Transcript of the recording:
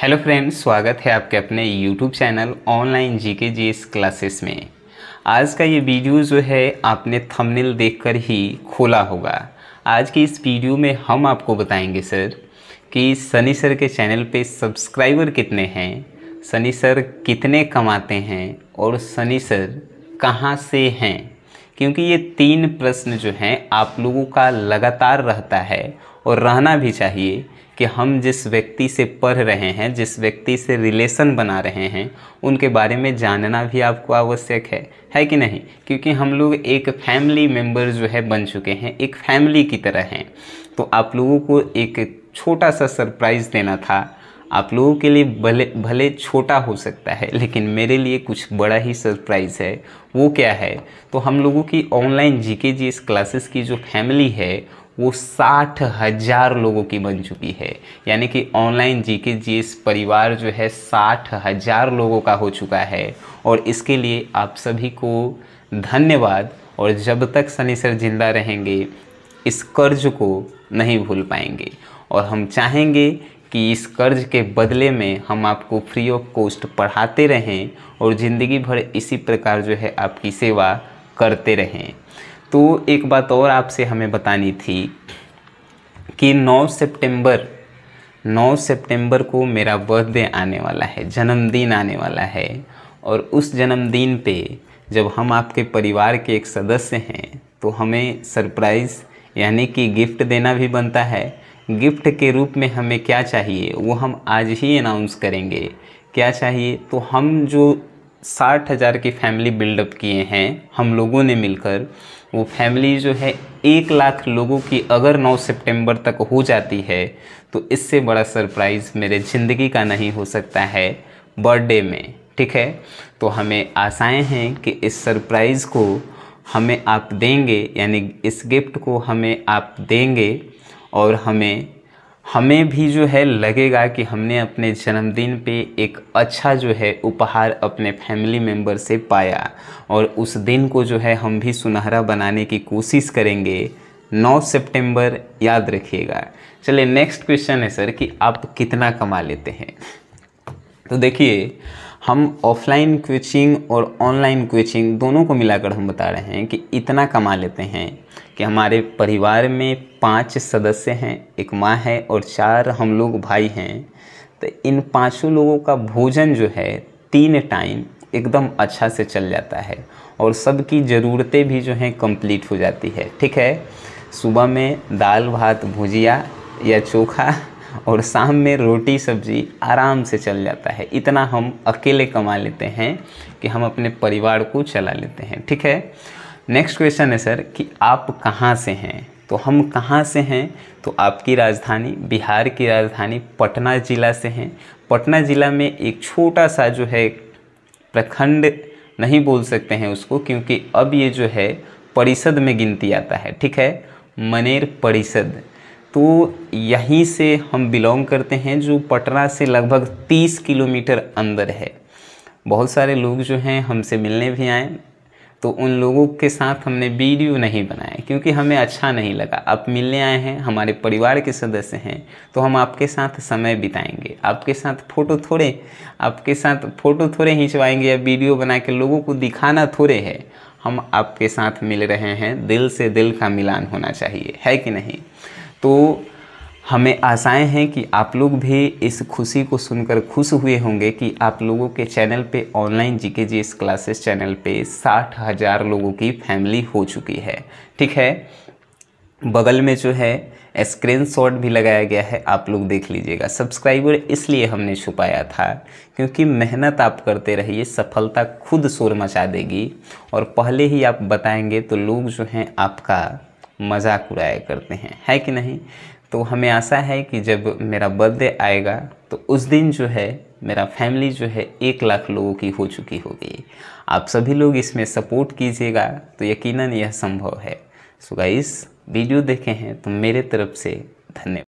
hello friends स्वागत है आपके अपने यूट्यूब चैनल ऑनलाइन जी के जी एस क्लासेस में आज का ये वीडियो जो है आपने थंबनेल देखकर ही खोला होगा आज के इस वीडियो में हम आपको बताएंगे सर कि सनी सर के चैनल पे सब्सक्राइबर कितने हैं सनी सर कितने कमाते हैं और सनी सर कहाँ से हैं क्योंकि ये तीन प्रश्न जो हैं आप लोगों का लगातार रहता है और रहना भी चाहिए कि हम जिस व्यक्ति से पढ़ रहे हैं जिस व्यक्ति से रिलेशन बना रहे हैं उनके बारे में जानना भी आपको आवश्यक है है कि नहीं क्योंकि हम लोग एक फैमिली मेम्बर जो है बन चुके हैं एक फैमिली की तरह हैं तो आप लोगों को एक छोटा सा सरप्राइज़ देना था आप लोगों के लिए भले भले छोटा हो सकता है लेकिन मेरे लिए कुछ बड़ा ही सरप्राइज़ है वो क्या है तो हम लोगों की ऑनलाइन जी के जी एस क्लासेस की जो फैमिली है वो साठ हज़ार लोगों की बन चुकी है यानी कि ऑनलाइन जी के जी एस परिवार जो है साठ हज़ार लोगों का हो चुका है और इसके लिए आप सभी को धन्यवाद और जब तक सनी सर जिंदा रहेंगे इस कर्ज को नहीं भूल पाएंगे और हम चाहेंगे कि इस कर्ज के बदले में हम आपको फ्री ऑफ कॉस्ट पढ़ाते रहें और ज़िंदगी भर इसी प्रकार जो है आपकी सेवा करते रहें तो एक बात और आपसे हमें बतानी थी कि 9 सितंबर 9 सितंबर को मेरा बर्थडे आने वाला है जन्मदिन आने वाला है और उस जन्मदिन पे जब हम आपके परिवार के एक सदस्य हैं तो हमें सरप्राइज़ यानी कि गिफ्ट देना भी बनता है गिफ्ट के रूप में हमें क्या चाहिए वो हम आज ही अनाउंस करेंगे क्या चाहिए तो हम जो साठ हज़ार की फैमिली बिल्डअप किए हैं हम लोगों ने मिलकर वो फैमिली जो है एक लाख लोगों की अगर 9 सितंबर तक हो जाती है तो इससे बड़ा सरप्राइज़ मेरे ज़िंदगी का नहीं हो सकता है बर्थडे में ठीक है तो हमें आशाएँ हैं कि इस सरप्राइज़ को हमें आप देंगे यानी इस गिफ्ट को हमें आप देंगे और हमें हमें भी जो है लगेगा कि हमने अपने जन्मदिन पे एक अच्छा जो है उपहार अपने फैमिली मेम्बर से पाया और उस दिन को जो है हम भी सुनहरा बनाने की कोशिश करेंगे 9 सितंबर याद रखिएगा चलिए नेक्स्ट क्वेश्चन है सर कि आप कितना कमा लेते हैं तो देखिए हम ऑफलाइन कोचिंग और ऑनलाइन कोचिंग दोनों को मिलाकर हम बता रहे हैं कि इतना कमा लेते हैं कि हमारे परिवार में पांच सदस्य हैं एक माँ है और चार हम लोग भाई हैं तो इन पांचों लोगों का भोजन जो है तीन टाइम एकदम अच्छा से चल जाता है और सबकी ज़रूरतें भी जो हैं कंप्लीट हो जाती है ठीक है सुबह में दाल भात भुजिया या चोखा और शाम में रोटी सब्जी आराम से चल जाता है इतना हम अकेले कमा लेते हैं कि हम अपने परिवार को चला लेते हैं ठीक है नेक्स्ट क्वेश्चन है सर कि आप कहाँ से हैं तो हम कहाँ से हैं तो आपकी राजधानी बिहार की राजधानी पटना ज़िला से हैं पटना ज़िला में एक छोटा सा जो है प्रखंड नहीं बोल सकते हैं उसको क्योंकि अब ये जो है परिषद में गिनती आता है ठीक है मनेर परिषद तो यहीं से हम बिलोंग करते हैं जो पटना से लगभग 30 किलोमीटर अंदर है बहुत सारे लोग जो हैं हमसे मिलने भी आए तो उन लोगों के साथ हमने वीडियो नहीं बनाए क्योंकि हमें अच्छा नहीं लगा आप मिलने आए हैं हमारे परिवार के सदस्य हैं तो हम आपके साथ समय बिताएंगे आपके साथ फ़ोटो थोड़े आपके साथ फ़ोटो थोड़े खिंचवाएंगे या वीडियो बना के लोगों को दिखाना थोड़े है हम आपके साथ मिल रहे हैं दिल से दिल का मिलान होना चाहिए है कि नहीं तो हमें आशाएँ हैं कि आप लोग भी इस खुशी को सुनकर खुश हुए होंगे कि आप लोगों के चैनल पे ऑनलाइन जी के जी एस क्लासेस चैनल पे साठ हज़ार लोगों की फैमिली हो चुकी है ठीक है बगल में जो है स्क्रीन शॉट भी लगाया गया है आप लोग देख लीजिएगा सब्सक्राइबर इसलिए हमने छुपाया था क्योंकि मेहनत आप करते रहिए सफलता खुद शोर मचा देगी और पहले ही आप बताएंगे तो लोग जो हैं आपका मजाक उड़ाया करते हैं है कि नहीं तो हमें आशा है कि जब मेरा बर्थडे आएगा तो उस दिन जो है मेरा फैमिली जो है एक लाख लोगों की हो चुकी होगी आप सभी लोग इसमें सपोर्ट कीजिएगा तो यकीनन यह संभव है सो गाइस वीडियो देखे हैं तो मेरे तरफ से धन्यवाद